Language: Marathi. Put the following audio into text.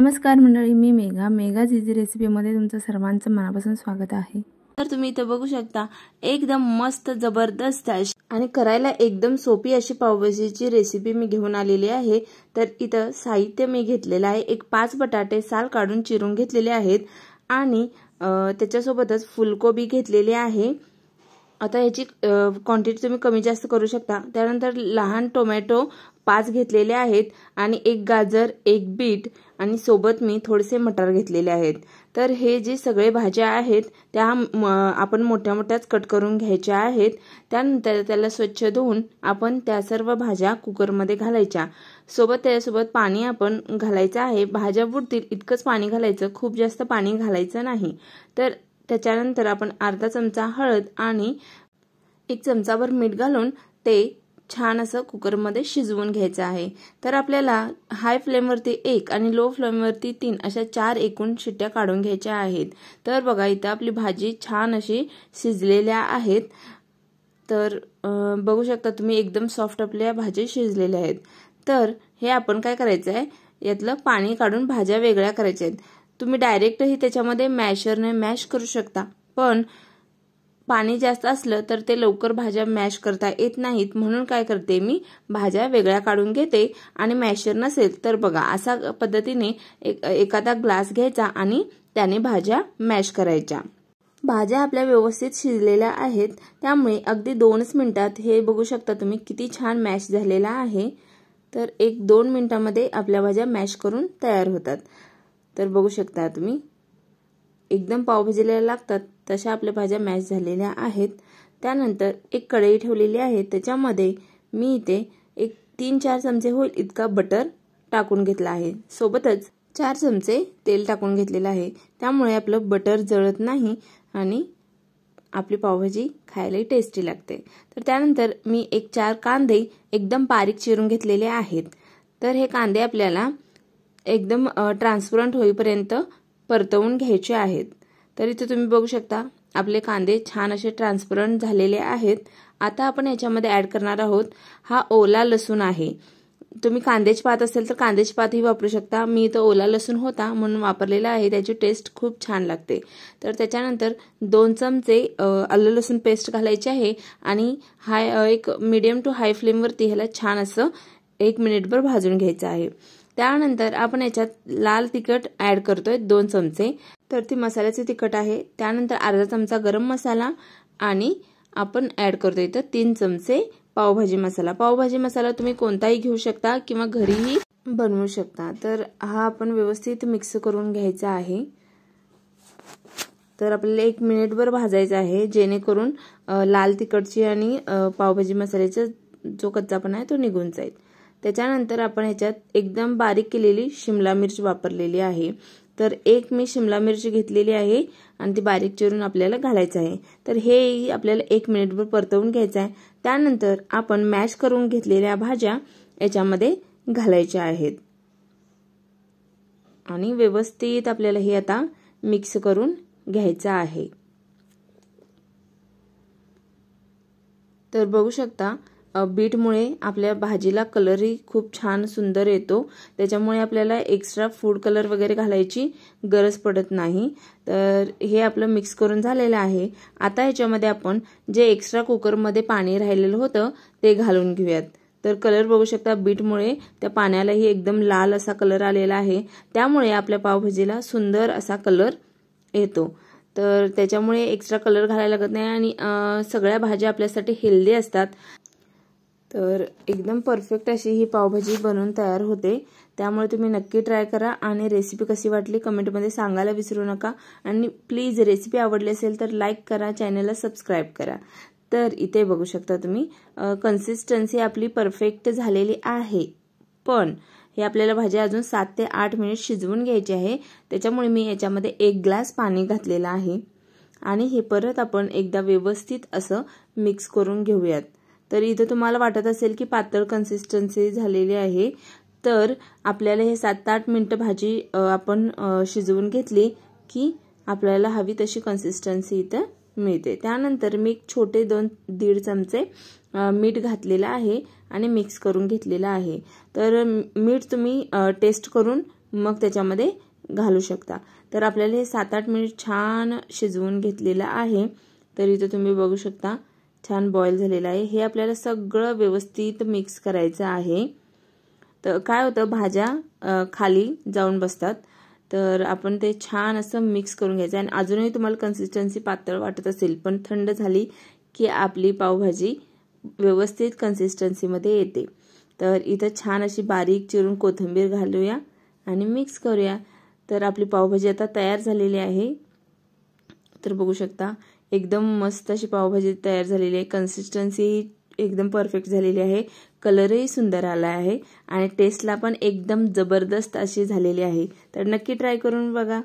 नमस्कार मंडळी मी मेघा मेघाच रेसिपी रेसिपीमध्ये तुमचं सर्वांचं मनापासून स्वागत आहे तर तुम्ही इथं बघू शकता एकदम मस्त जबरदस्त आणि करायला एकदम सोपी अशी पावभाजीची रेसिपी मी घेऊन आलेली आहे तर इथं साहित्य मी घेतलेलं आहे एक पाच बटाटे साल काढून चिरून घेतलेले आहेत आणि त्याच्यासोबतच फुलकोबी घेतलेली आहे आता ह्याची क्वांटिटी तुम्ही कमी जास्त करू शकता त्यानंतर लहान टोमॅटो पाच घेतलेले आहेत आणि एक गाजर एक बीट आणि सोबत मी थोडेसे मटार घेतलेले आहेत तर हे जे सगळे भाज्या आहेत त्या आपण मोठ्या मोठ्याच कट करून घ्यायच्या आहेत त्यानंतर त्याला स्वच्छ धुवून आपण त्या सर्व भाज्या कुकरमध्ये घालायच्या सोबत त्याच्यासोबत पाणी आपण घालायचं आहे भाज्या बुडतील इतकंच पाणी घालायचं खूप जास्त पाणी घालायचं नाही तर त्याच्यानंतर आपण अर्धा चमचा हळद आणि एक चमचाभर मीठ घालून ते छान असं कुकरमध्ये शिजवून घ्यायचं आहे तर आपल्याला हाय फ्लेमवरती एक आणि लो फ्लेमवरती तीन अशा चार एकूण शिट्ट्या काढून घ्यायच्या आहेत तर बघा इथं आपली भाजी छान अशी शिजलेल्या आहेत तर बघू शकता तुम्ही एकदम सॉफ्ट आपल्या भाजी शिजलेल्या आहेत तर हे आपण काय करायचं आहे यातलं पाणी काढून भाज्या वेगळ्या करायच्या आहेत तुम्ही डायरेक्टही त्याच्यामध्ये मॅशरने मॅश करू शकता पण पाणी जास्त असलं तर ते लवकर भाज्या मॅश करता येत नाहीत म्हणून काय करते मी भाज्या वेगळ्या काढून घेते आणि मॅशर नसेल तर बघा असा पद्धतीने एखादा ग्लास घ्यायचा आणि त्याने भाज्या मॅश करायच्या भाज्या आपल्या व्यवस्थित शिजलेल्या आहेत त्यामुळे अगदी दोनच मिनिटात हे बघू शकता तुम्ही किती छान मॅश झालेला आहे तर एक दोन मिनिटामध्ये आपल्या भाज्या मॅश करून तयार होतात तर बघू शकता तुम्ही एकदम पावभाजीला लागतात तशा आपल्या भाज्या मॅश झालेल्या आहेत त्यानंतर एक कढई ठेवलेली आहे त्याच्यामध्ये मी इथे एक तीन चार चमचे होईल इतका बटर टाकून घेतला आहे सोबतच चार चमचे तेल टाकून घेतलेलं आहे त्यामुळे आपलं बटर जळत नाही आणि आपली पावभाजी खायलाही टेस्टी लागते तर त्यानंतर मी एक चार कांदे एकदम बारीक चिरून घेतलेले आहेत तर हे कांदे आपल्याला एकदम ट्रान्सपरंट होईपर्यंत परतवून घ्यायचे आहेत तर इथे तुम्ही बघू शकता आपले कांदे छान असे ट्रान्सपरंट झालेले आहेत आता आपण याच्यामध्ये ऍड करणार आहोत हा ओला लसूण आहे तुम्ही कांद्याची पात असेल तर कांद्याची पातही वापरू शकता मी इथं ओला लसूण होता म्हणून वापरलेला आहे त्याची टेस्ट खूप छान लागते तर त्याच्यानंतर दोन चमचे आलं लसूण पेस्ट घालायची आहे आणि हाय एक मिडियम टू हाय फ्लेमवरती ह्याला छान असं एक मिनिटभर भाजून घ्यायचं आहे त्यानंतर आपण याच्यात लाल तिखट ऍड करतोय दोन चमचे तर ती मसाल्याचे तिखट आहे त्यानंतर अर्धा चमचा गरम मसाला आणि आपण ऍड करतो इथं तीन चमचे पावभाजी मसाला पावभाजी मसाला तुम्ही कोणताही घेऊ शकता किंवा घरीही बनवू शकता तर हा आपण व्यवस्थित मिक्स करून घ्यायचा आहे तर आपल्याला एक मिनिटभर भाजायचं आहे जेणेकरून लाल तिखटची आणि पावभाजी मसाल्याचा जो पण आहे तो निघून जाईल त्याच्यानंतर आपण ह्याच्यात एकदम बारीक केलेली शिमला मिरची वापरलेली आहे तर एक मी शिमला मिरची घेतलेली आहे आणि ती बारीक चिरून आपल्याला घालायचं आहे तर हे आपल्याला एक मिनिटभर परतवून घ्यायचं आहे त्यानंतर आपण मॅश करून घेतलेल्या भाज्या याच्यामध्ये घालायच्या आहेत आणि व्यवस्थित आपल्याला हे आता मिक्स करून घ्यायचं आहे तर बघू शकता बीटमुळे आपल्या भाजीला कलरही खूप छान सुंदर येतो त्याच्यामुळे आपल्याला एक्स्ट्रा फूड कलर वगैरे घालायची गरज पडत नाही तर हे आपलं मिक्स करून झालेलं आहे आता याच्यामध्ये आपण जे एक्स्ट्रा कुकरमध्ये पाणी राहिलेलं होतं ते घालून घेऊयात तर कलर बघू शकता बीटमुळे त्या पाण्यालाही एकदम लाल असा कलर आलेला आहे त्यामुळे आपल्या पावभाजीला सुंदर असा कलर येतो तर त्याच्यामुळे एक्स्ट्रा कलर घालायला लागत नाही आणि सगळ्या भाज्या आपल्यासाठी हेल्दी असतात तर एकदम परफेक्ट अशी ही पावभाजी बनवून तयार होते त्यामुळे तुम्ही नक्की ट्राय करा आणि रेसिपी कशी वाटली कमेंटमध्ये सांगायला विसरू नका आणि प्लीज रेसिपी आवडली असेल तर लाईक करा चॅनलला सबस्क्राईब करा तर इथे बघू शकता तुम्ही कन्सिस्टन्सी आपली परफेक्ट झालेली आहे पण हे आपल्याला भाजी अजून सात ते आठ मिनिट शिजवून घ्यायची आहे त्याच्यामुळे मी याच्यामध्ये एक ग्लास पाणी घातलेलं आहे आणि हे परत आपण एकदा व्यवस्थित असं मिक्स करून घेऊयात तर इथं तुम्हाला वाटत असेल की पातळ कन्सिस्टन्सी झालेली आहे तर आपल्याला हे सात आठ मिनटं भाजी आपण शिजवून घेतली की आपल्याला हवी तशी कन्सिस्टन्सी इथं मिळते त्यानंतर मी एक छोटे दोन दीड चमचे मीठ घातलेलं आहे आणि मिक्स करून घेतलेलं आहे तर मीठ तुम्ही टेस्ट करून मग त्याच्यामध्ये घालू शकता तर आपल्याला हे सात आठ मिनिट छान शिजवून घेतलेलं आहे तर इथं तुम्ही बघू शकता छान बॉईल झालेलं आहे हे आपल्याला सगळं व्यवस्थित मिक्स करायचं आहे तर काय होतं भाज्या खाली जाऊन बसतात तर आपण ते छान असं मिक्स करून घ्यायचं आणि अजूनही तुम्हाला कन्सिस्टन्सी पातळ वाटत असेल पण थंड झाली की आपली पावभाजी व्यवस्थित कन्सिस्टन्सीमध्ये येते तर इथं छान अशी बारीक चिरून कोथिंबीर घालूया आणि मिक्स करूया तर आपली पावभाजी आता तयार झालेली आहे तर बघू शकता एकदम मस्त अशी पावभाजी तयार झालेली आहे कन्सिस्टन्सी एकदम परफेक्ट झालेली आहे कलरही सुंदर आला आहे आणि टेस्टला पण एकदम जबरदस्त अशी झालेली आहे तर नक्की ट्राय करून बघा